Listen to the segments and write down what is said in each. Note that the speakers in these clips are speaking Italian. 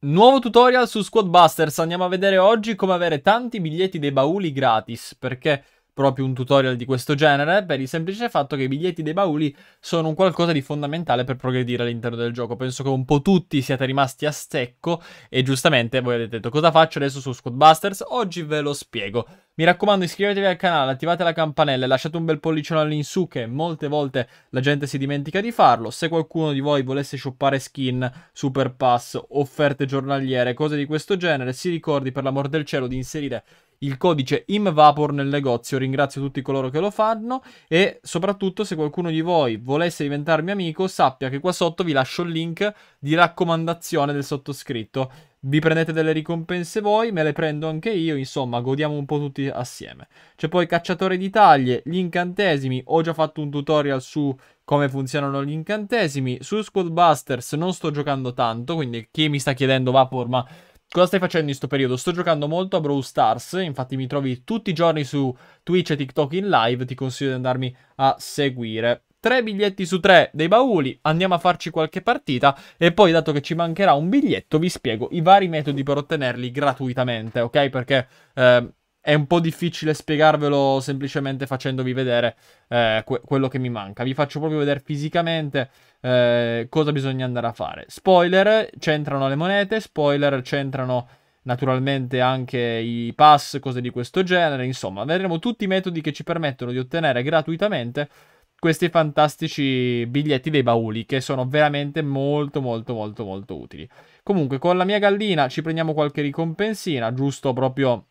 Nuovo tutorial su Squadbusters, andiamo a vedere oggi come avere tanti biglietti dei bauli gratis, perché proprio un tutorial di questo genere, per il semplice fatto che i biglietti dei bauli sono un qualcosa di fondamentale per progredire all'interno del gioco. Penso che un po' tutti siate rimasti a stecco e giustamente voi avete detto cosa faccio adesso su Squadbusters? Oggi ve lo spiego. Mi raccomando iscrivetevi al canale, attivate la campanella e lasciate un bel pollicione all'insù che molte volte la gente si dimentica di farlo. Se qualcuno di voi volesse shoppare skin, super pass, offerte giornaliere, cose di questo genere, si ricordi per l'amor del cielo di inserire il codice IMVAPOR nel negozio. Ringrazio tutti coloro che lo fanno e soprattutto se qualcuno di voi volesse diventarmi amico, sappia che qua sotto vi lascio il link di raccomandazione del sottoscritto. Vi prendete delle ricompense voi, me le prendo anche io, insomma, godiamo un po' tutti assieme. C'è poi Cacciatore di Taglie, gli incantesimi, ho già fatto un tutorial su come funzionano gli incantesimi. Su Squadbusters non sto giocando tanto, quindi chi mi sta chiedendo Vapor, ma Cosa stai facendo in questo periodo? Sto giocando molto a Brawl Stars, infatti mi trovi tutti i giorni su Twitch e TikTok in live, ti consiglio di andarmi a seguire. Tre biglietti su tre dei bauli, andiamo a farci qualche partita e poi dato che ci mancherà un biglietto vi spiego i vari metodi per ottenerli gratuitamente, ok? Perché eh, è un po' difficile spiegarvelo semplicemente facendovi vedere eh, que- quello che mi manca. Vi faccio proprio vedere fisicamente eh, cosa bisogna andare a fare. Spoiler, c'entrano le monete, spoiler, c'entrano naturalmente anche i pass, cose di questo genere. Insomma, vedremo tutti i metodi che ci permettono di ottenere gratuitamente questi fantastici biglietti dei bauli che sono veramente molto molto molto molto utili. Comunque con la mia gallina ci prendiamo qualche ricompensina, giusto proprio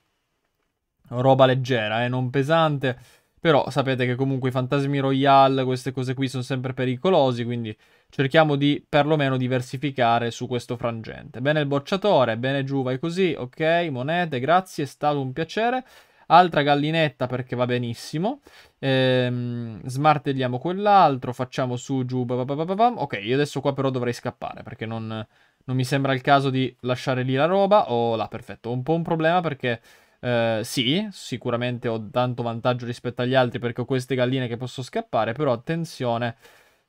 roba leggera, eh, non pesante. Però sapete che comunque i fantasmi royale, queste cose qui sono sempre pericolosi, quindi cerchiamo di perlomeno diversificare su questo frangente. Bene il bocciatore, bene giù, vai così, ok, monete, grazie, è stato un piacere. Altra gallinetta perché va benissimo. Ehm, smartelliamo quell'altro, facciamo su, giù, babababam. ok, io adesso qua però dovrei scappare perché non, non mi sembra il caso di lasciare lì la roba. Oh là, perfetto, ho un po' un problema perché... Eh, sì, sicuramente ho tanto vantaggio rispetto agli altri perché ho queste galline che posso scappare, però attenzione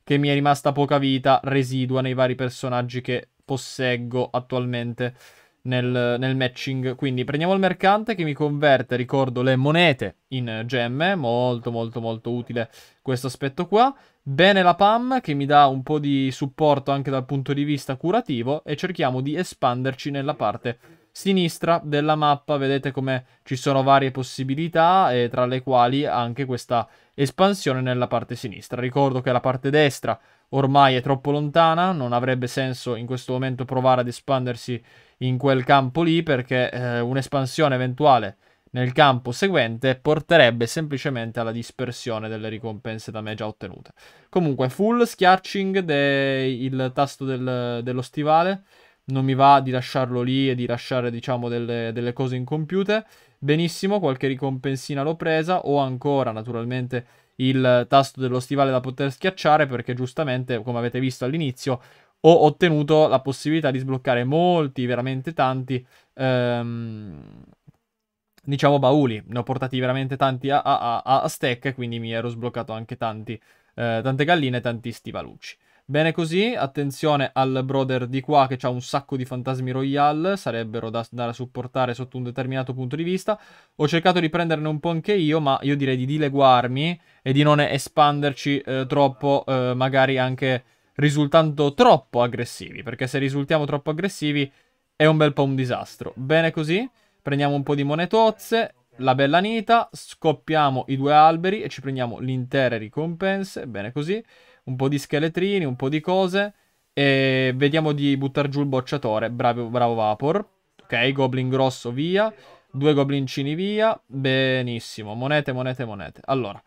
che mi è rimasta poca vita residua nei vari personaggi che posseggo attualmente nel, nel matching. Quindi prendiamo il mercante che mi converte, ricordo, le monete in gemme, molto molto molto utile questo aspetto qua. Bene la PAM che mi dà un po' di supporto anche dal punto di vista curativo e cerchiamo di espanderci nella parte sinistra della mappa vedete come ci sono varie possibilità e tra le quali anche questa espansione nella parte sinistra. Ricordo che la parte destra ormai è troppo lontana, non avrebbe senso in questo momento provare ad espandersi in quel campo lì perché eh, un'espansione eventuale nel campo seguente porterebbe semplicemente alla dispersione delle ricompense da me già ottenute. Comunque full schiarching del tasto del, dello stivale non mi va di lasciarlo lì e di lasciare, diciamo, delle, delle cose incompiute. Benissimo, qualche ricompensina l'ho presa, ho ancora, naturalmente, il tasto dello stivale da poter schiacciare, perché giustamente, come avete visto all'inizio, ho ottenuto la possibilità di sbloccare molti, veramente tanti, ehm, diciamo, bauli. Ne ho portati veramente tanti a, a, a, a stack, quindi mi ero sbloccato anche tanti, eh, tante galline e tanti stivalucci. Bene così, attenzione al brother di qua che ha un sacco di fantasmi royal, sarebbero da, da, supportare sotto un determinato punto di vista. Ho cercato di prenderne un po' anche io, ma io direi di dileguarmi e di non espanderci eh, troppo, eh, magari anche risultando troppo aggressivi, perché se risultiamo troppo aggressivi è un bel po' un disastro. Bene così, prendiamo un po' di monetozze, la bella nita, scoppiamo i due alberi e ci prendiamo l'intere ricompense, bene così un po' di scheletrini, un po' di cose. E vediamo di buttare giù il bocciatore. Bravo, bravo Vapor. Ok, Goblin grosso via. Due goblincini via. Benissimo. Monete, monete, monete. Allora,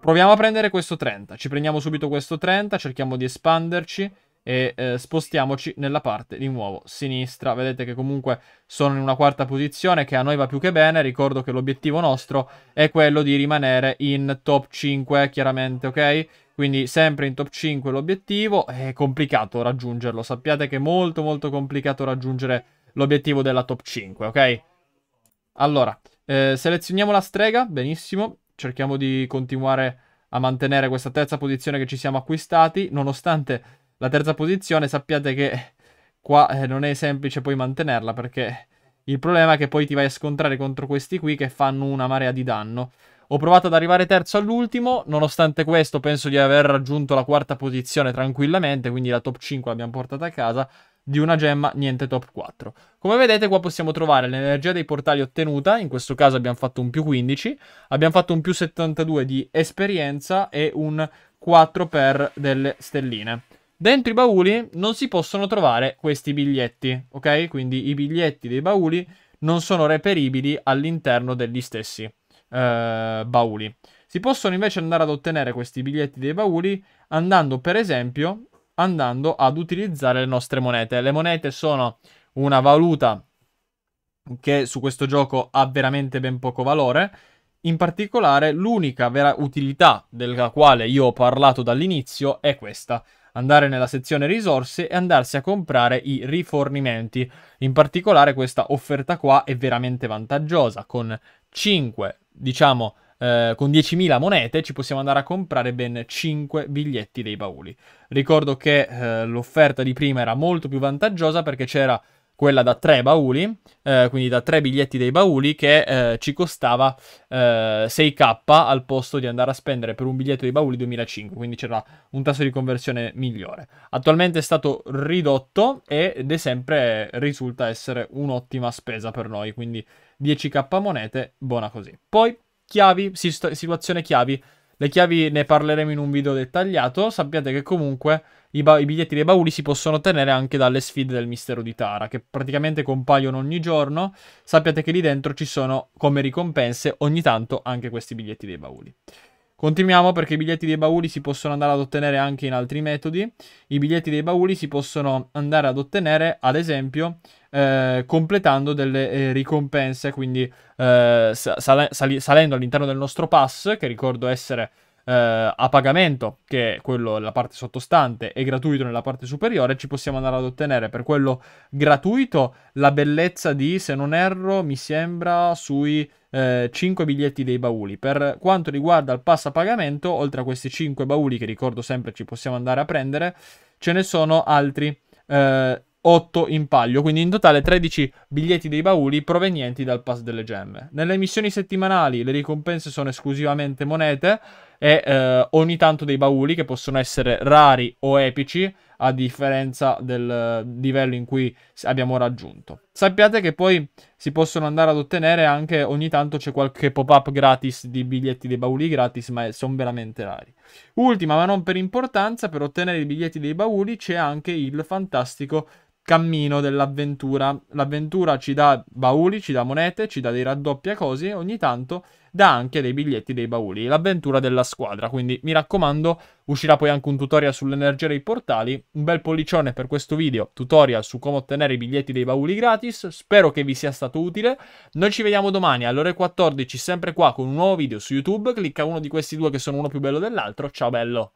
proviamo a prendere questo 30. Ci prendiamo subito questo 30. Cerchiamo di espanderci e eh, spostiamoci nella parte di nuovo sinistra. Vedete che comunque sono in una quarta posizione che a noi va più che bene. Ricordo che l'obiettivo nostro è quello di rimanere in top 5, chiaramente, ok? Quindi sempre in top 5 l'obiettivo, è complicato raggiungerlo. Sappiate che è molto molto complicato raggiungere l'obiettivo della top 5, ok? Allora, eh, selezioniamo la strega, benissimo. Cerchiamo di continuare a mantenere questa terza posizione che ci siamo acquistati, nonostante la terza posizione sappiate che qua eh, non è semplice poi mantenerla perché il problema è che poi ti vai a scontrare contro questi qui che fanno una marea di danno. Ho provato ad arrivare terzo all'ultimo, nonostante questo penso di aver raggiunto la quarta posizione tranquillamente, quindi la top 5 l'abbiamo portata a casa, di una gemma niente top 4. Come vedete qua possiamo trovare l'energia dei portali ottenuta, in questo caso abbiamo fatto un più 15, abbiamo fatto un più 72 di esperienza e un 4 per delle stelline. Dentro i bauli non si possono trovare questi biglietti, ok? Quindi i biglietti dei bauli non sono reperibili all'interno degli stessi eh, bauli. Si possono invece andare ad ottenere questi biglietti dei bauli andando, per esempio, andando ad utilizzare le nostre monete. Le monete sono una valuta che su questo gioco ha veramente ben poco valore. In particolare, l'unica vera utilità della quale io ho parlato dall'inizio è questa, andare nella sezione risorse e andarsi a comprare i rifornimenti. In particolare questa offerta qua è veramente vantaggiosa, con 5, diciamo, eh, con 10.000 monete ci possiamo andare a comprare ben 5 biglietti dei bauli. Ricordo che eh, l'offerta di prima era molto più vantaggiosa perché c'era quella da tre bauli, eh, quindi da tre biglietti dei bauli che eh, ci costava 6k eh, al posto di andare a spendere per un biglietto dei bauli 2005, quindi c'era un tasso di conversione migliore. Attualmente è stato ridotto ed è sempre risulta essere un'ottima spesa per noi, quindi 10k monete, buona così. Poi chiavi, situazione chiavi le chiavi ne parleremo in un video dettagliato. Sappiate che comunque i, ba- i biglietti dei bauli si possono ottenere anche dalle sfide del mistero di Tara, che praticamente compaiono ogni giorno. Sappiate che lì dentro ci sono come ricompense ogni tanto anche questi biglietti dei bauli. Continuiamo perché i biglietti dei bauli si possono andare ad ottenere anche in altri metodi. I biglietti dei bauli si possono andare ad ottenere, ad esempio, eh, completando delle eh, ricompense, quindi eh, sal- sal- salendo all'interno del nostro pass, che ricordo essere eh, a pagamento, che è quello nella parte sottostante, e gratuito nella parte superiore, ci possiamo andare ad ottenere per quello gratuito la bellezza di, se non erro, mi sembra sui... 5 biglietti dei bauli. Per quanto riguarda il pass a pagamento, oltre a questi 5 bauli che ricordo sempre ci possiamo andare a prendere, ce ne sono altri eh, 8 in palio, quindi in totale 13 biglietti dei bauli provenienti dal pass delle gemme. Nelle missioni settimanali le ricompense sono esclusivamente monete e eh, ogni tanto dei bauli che possono essere rari o epici a differenza del livello in cui abbiamo raggiunto. Sappiate che poi si possono andare ad ottenere anche ogni tanto c'è qualche pop-up gratis di biglietti dei bauli gratis, ma eh, sono veramente rari. Ultima, ma non per importanza, per ottenere i biglietti dei bauli c'è anche il fantastico cammino dell'avventura. L'avventura ci dà bauli, ci dà monete, ci dà dei raddoppia cose e ogni tanto dà anche dei biglietti dei bauli. L'avventura della squadra, quindi mi raccomando, uscirà poi anche un tutorial sull'energia dei portali. Un bel pollicione per questo video, tutorial su come ottenere i biglietti dei bauli gratis. Spero che vi sia stato utile. Noi ci vediamo domani alle ore 14, sempre qua con un nuovo video su YouTube. Clicca uno di questi due che sono uno più bello dell'altro. Ciao bello!